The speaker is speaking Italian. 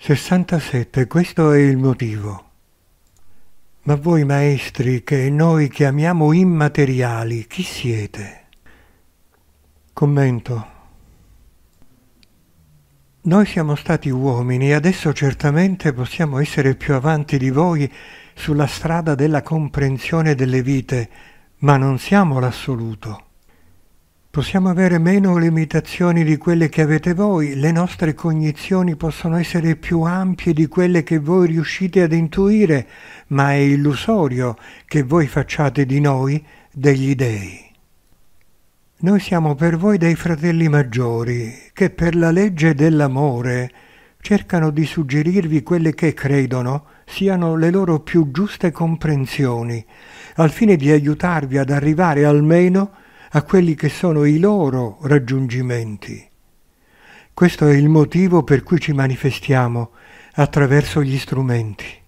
67. Questo è il motivo. Ma voi maestri che noi chiamiamo immateriali, chi siete? Commento. Noi siamo stati uomini e adesso certamente possiamo essere più avanti di voi sulla strada della comprensione delle vite, ma non siamo l'assoluto. Possiamo avere meno limitazioni di quelle che avete voi, le nostre cognizioni possono essere più ampie di quelle che voi riuscite ad intuire, ma è illusorio che voi facciate di noi degli dei. Noi siamo per voi dei fratelli maggiori, che per la legge dell'amore cercano di suggerirvi quelle che credono siano le loro più giuste comprensioni, al fine di aiutarvi ad arrivare almeno a a quelli che sono i loro raggiungimenti. Questo è il motivo per cui ci manifestiamo attraverso gli strumenti.